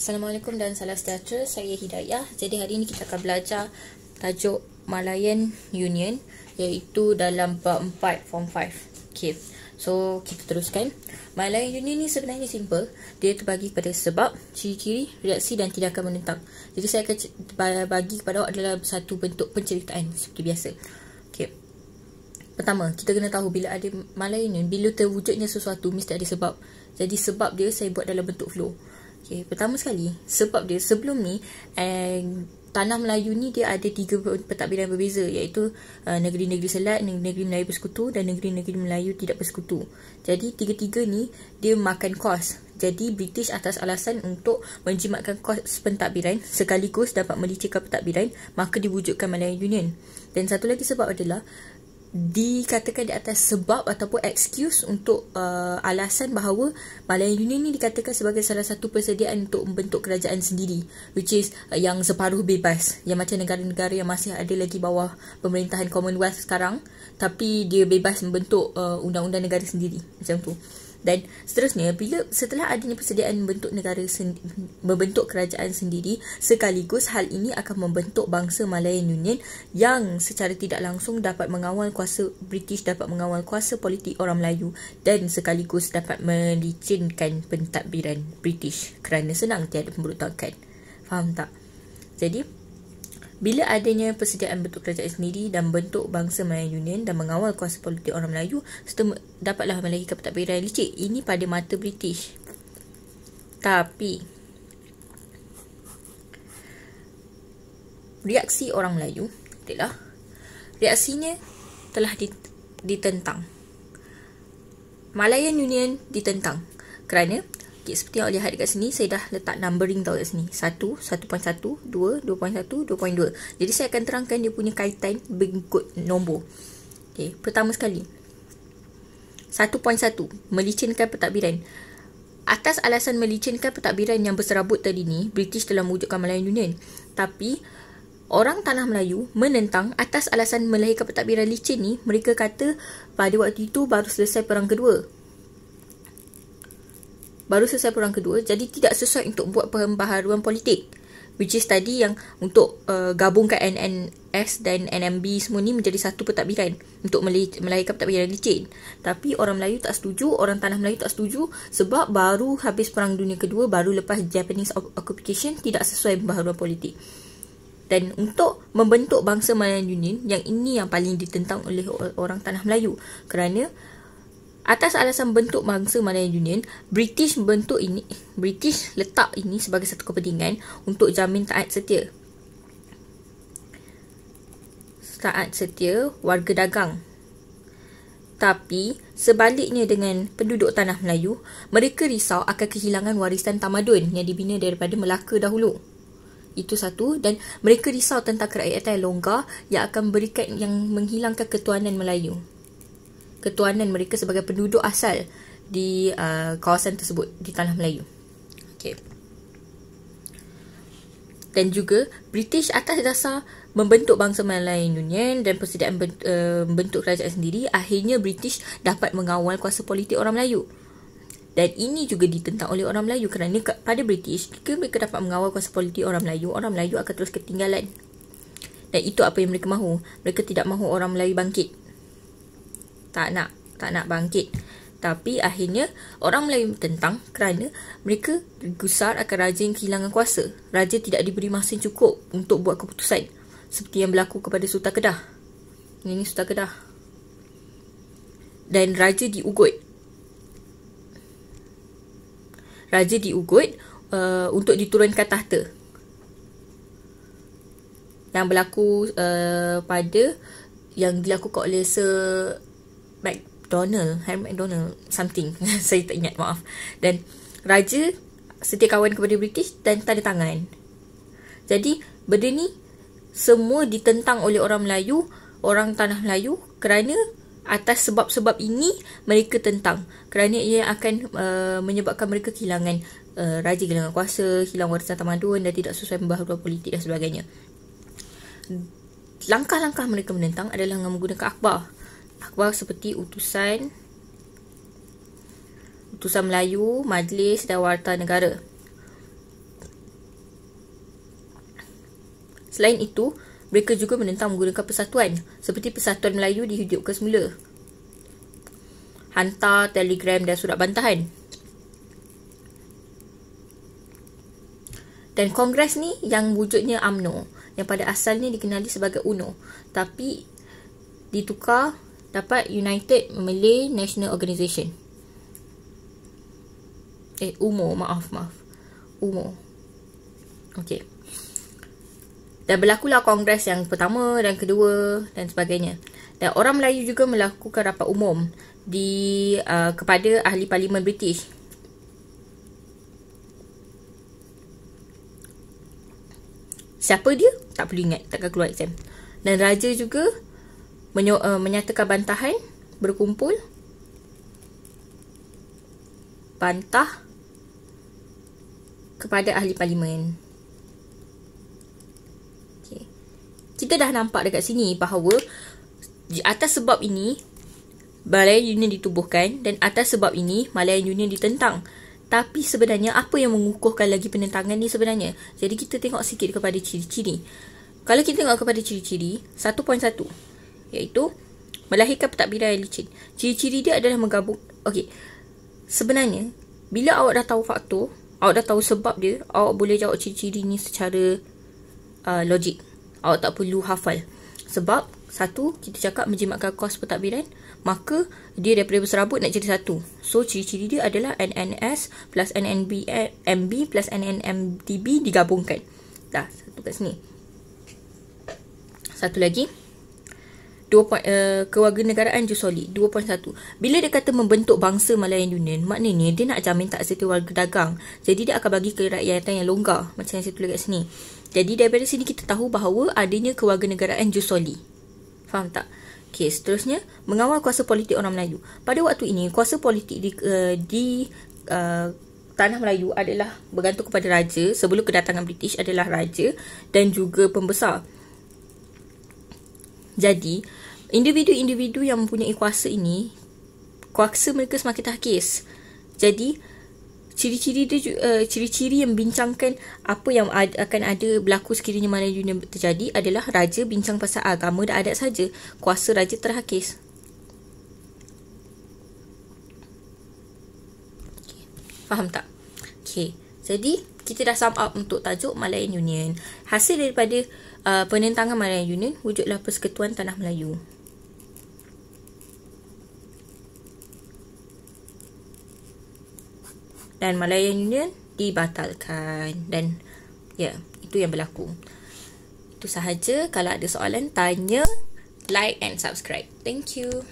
Assalamualaikum dan salam sejahtera. Saya Hidayah. Jadi hari ini kita akan belajar tajuk Malayan Union iaitu dalam bab 4 form 5. Okay, So, kita teruskan. Malayan Union ni sebenarnya simple. Dia terbagi kepada sebab, ciri-ciri, reaksi dan tindakan menentang. Jadi saya akan bagi kepada awak adalah satu bentuk penceritaan seperti biasa. Okay, Pertama, kita kena tahu bila ada Malayan bila terwujudnya sesuatu mesti ada sebab. Jadi sebab dia saya buat dalam bentuk flow. Okay, pertama sekali, sebab dia sebelum ni and tanah Melayu ni dia ada tiga pentadbiran berbeza iaitu uh, negeri-negeri uh, selat, negeri-negeri Melayu bersekutu dan negeri-negeri Melayu tidak bersekutu. Jadi tiga-tiga ni dia makan kos. Jadi British atas alasan untuk menjimatkan kos pentadbiran sekaligus dapat melicikkan pentadbiran maka diwujudkan melayu Union. Dan satu lagi sebab adalah dikatakan di atas sebab ataupun excuse untuk uh, alasan bahawa Malayan Union ni dikatakan sebagai salah satu persediaan untuk membentuk kerajaan sendiri which is uh, yang separuh bebas yang macam negara-negara yang masih ada lagi bawah pemerintahan Commonwealth sekarang tapi dia bebas membentuk uh, undang-undang negara sendiri macam tu dan seterusnya bila setelah adanya persediaan bentuk negara membentuk kerajaan sendiri sekaligus hal ini akan membentuk bangsa Malayan Union yang secara tidak langsung dapat mengawal kuasa British dapat mengawal kuasa politik orang Melayu dan sekaligus dapat melicinkan pentadbiran British kerana senang tiada pemberontakan faham tak jadi bila adanya persediaan bentuk kerajaan sendiri dan bentuk bangsa Melayu Union dan mengawal kuasa politik orang Melayu, setem- dapatlah Melayu ke pentadbiran yang licik. Ini pada mata British. Tapi, reaksi orang Melayu adalah reaksinya telah ditentang. Malayan Union ditentang kerana sikit. Seperti yang awak lihat dekat sini, saya dah letak numbering tau dekat sini. 1, 1.1, 2, 2.1, 2.2. Jadi saya akan terangkan dia punya kaitan berikut nombor. Okay, pertama sekali. 1.1, melicinkan pentadbiran. Atas alasan melicinkan pentadbiran yang berserabut tadi ni, British telah mewujudkan Malayan Union. Tapi, orang tanah Melayu menentang atas alasan melahirkan pentadbiran licin ni, mereka kata pada waktu itu baru selesai Perang Kedua baru selesai perang kedua jadi tidak sesuai untuk buat pembaharuan politik which is tadi yang untuk uh, gabungkan NNS dan NMB semua ni menjadi satu pentadbiran untuk melahirkan pentadbiran licin tapi orang Melayu tak setuju orang tanah Melayu tak setuju sebab baru habis perang dunia kedua baru lepas Japanese occupation tidak sesuai pembaharuan politik dan untuk membentuk bangsa Malayan Union yang ini yang paling ditentang oleh orang tanah Melayu kerana Atas alasan bentuk bangsa Malaya Union, British bentuk ini British letak ini sebagai satu kepentingan untuk jamin taat setia. Taat setia warga dagang. Tapi sebaliknya dengan penduduk tanah Melayu, mereka risau akan kehilangan warisan tamadun yang dibina daripada Melaka dahulu. Itu satu dan mereka risau tentang kerakyatan longgar yang akan berikan yang menghilangkan ketuanan Melayu ketuanan mereka sebagai penduduk asal di uh, kawasan tersebut di tanah Melayu. Okey. Dan juga British atas dasar membentuk bangsa Melayu Union dan persediaan uh, membentuk uh, kerajaan sendiri akhirnya British dapat mengawal kuasa politik orang Melayu. Dan ini juga ditentang oleh orang Melayu kerana ke- pada British jika mereka dapat mengawal kuasa politik orang Melayu, orang Melayu akan terus ketinggalan. Dan itu apa yang mereka mahu. Mereka tidak mahu orang Melayu bangkit tak nak tak nak bangkit tapi akhirnya orang Melayu tentang kerana mereka gusar akan raja yang kehilangan kuasa raja tidak diberi masa yang cukup untuk buat keputusan seperti yang berlaku kepada Sultan Kedah ini Sultan Kedah dan raja diugut raja diugut uh, untuk diturunkan tahta yang berlaku uh, pada yang dilakukan oleh Sir McDonald Harry eh, McDonald Something Saya tak ingat maaf Dan Raja Setia kawan kepada British Dan tanda tangan Jadi Benda ni Semua ditentang oleh orang Melayu Orang tanah Melayu Kerana Atas sebab-sebab ini Mereka tentang Kerana ia akan uh, Menyebabkan mereka kehilangan uh, Raja kehilangan kuasa Hilang warisan tamadun Dan tidak sesuai pembaharuan politik dan sebagainya Langkah-langkah mereka menentang adalah dengan menggunakan akhbar akhbar seperti utusan utusan Melayu, majlis dan warta negara. Selain itu, mereka juga menentang menggunakan persatuan seperti Persatuan Melayu dihidupkan semula. Hantar telegram dan surat bantahan. Dan kongres ni yang wujudnya UMNO yang pada asalnya dikenali sebagai UNO tapi ditukar dapat United Malay National Organisation. Eh, UMO. Maaf, maaf. UMO. Okay. Dan berlakulah Kongres yang pertama dan kedua dan sebagainya. Dan orang Melayu juga melakukan rapat umum di uh, kepada ahli parlimen British. Siapa dia? Tak perlu ingat. Takkan keluar exam. Dan Raja juga menyo, uh, menyatakan bantahan berkumpul bantah kepada ahli parlimen. Okay. Kita dah nampak dekat sini bahawa atas sebab ini Malayan Union ditubuhkan dan atas sebab ini Malayan Union ditentang. Tapi sebenarnya apa yang mengukuhkan lagi penentangan ni sebenarnya? Jadi kita tengok sikit kepada ciri-ciri. Kalau kita tengok kepada ciri-ciri, 1.1 iaitu melahirkan petak birai licin. Ciri-ciri dia adalah menggabung. Okey. Sebenarnya bila awak dah tahu faktor, awak dah tahu sebab dia, awak boleh jawab ciri-ciri ni secara uh, logik. Awak tak perlu hafal. Sebab satu kita cakap menjimatkan kos pentadbiran maka dia daripada berserabut nak jadi satu so ciri-ciri dia adalah NNS plus NNB MB plus NNMDB digabungkan dah satu kat sini satu lagi uh, kewarganegaraan Jusoli 2.1. Bila dia kata membentuk bangsa Malayan Union, maknanya dia nak jamin tak setiap warga dagang. Jadi dia akan bagi kerakyatan yang longgar macam yang saya tulis kat sini. Jadi daripada sini kita tahu bahawa adanya kewarganegaraan Jusoli. Faham tak? Okay, seterusnya mengawal kuasa politik orang Melayu. Pada waktu ini kuasa politik di, uh, di uh, tanah Melayu adalah bergantung kepada raja sebelum kedatangan British adalah raja dan juga pembesar. Jadi, individu-individu yang mempunyai kuasa ini kuasa mereka semakin takis jadi ciri-ciri dia uh, ciri-ciri yang bincangkan apa yang ad, akan ada berlaku sekiranya mana dunia terjadi adalah raja bincang pasal agama dan adat saja kuasa raja terhakis Faham tak? Okay. Jadi, kita dah sum up untuk tajuk Malayan Union. Hasil daripada uh, penentangan Malayan Union, wujudlah Persekutuan Tanah Melayu. dan Malayan Union dibatalkan dan ya yeah, itu yang berlaku itu sahaja kalau ada soalan tanya like and subscribe thank you